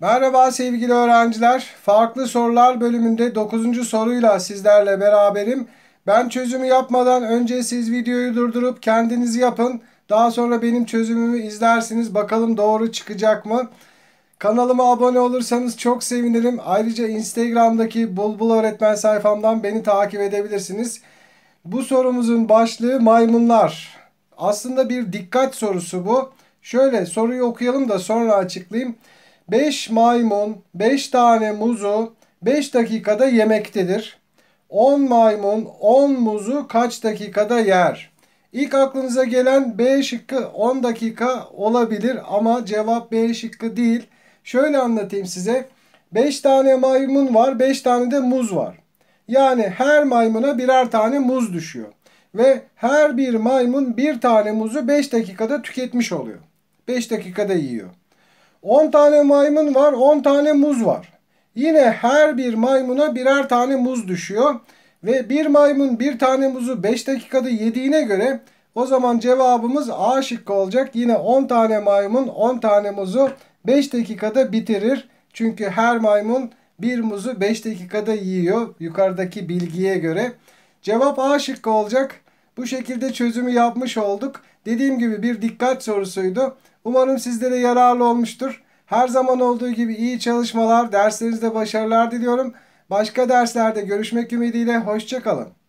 Merhaba sevgili öğrenciler. Farklı sorular bölümünde 9. soruyla sizlerle beraberim. Ben çözümü yapmadan önce siz videoyu durdurup kendinizi yapın. Daha sonra benim çözümümü izlersiniz. Bakalım doğru çıkacak mı? Kanalıma abone olursanız çok sevinirim. Ayrıca Instagram'daki Bulbul Öğretmen sayfamdan beni takip edebilirsiniz. Bu sorumuzun başlığı maymunlar. Aslında bir dikkat sorusu bu. Şöyle soruyu okuyalım da sonra açıklayayım. 5 maymun 5 tane muzu 5 dakikada yemektedir. 10 maymun 10 muzu kaç dakikada yer? İlk aklınıza gelen B şıkkı 10 dakika olabilir ama cevap B şıkkı değil. Şöyle anlatayım size. 5 tane maymun var, 5 tane de muz var. Yani her maymuna birer tane muz düşüyor. Ve her bir maymun bir tane muzu 5 dakikada tüketmiş oluyor. 5 dakikada yiyor. 10 tane maymun var 10 tane muz var. Yine her bir maymuna birer tane muz düşüyor. Ve bir maymun bir tane muzu 5 dakikada yediğine göre o zaman cevabımız A şıkkı olacak. Yine 10 tane maymun 10 tane muzu 5 dakikada bitirir. Çünkü her maymun bir muzu 5 dakikada yiyor yukarıdaki bilgiye göre. Cevap A şıkkı olacak. Bu şekilde çözümü yapmış olduk. Dediğim gibi bir dikkat sorusuydu. Umarım sizlere yararlı olmuştur. Her zaman olduğu gibi iyi çalışmalar, derslerinizde başarılar diliyorum. Başka derslerde görüşmek ümidiyle hoşçakalın.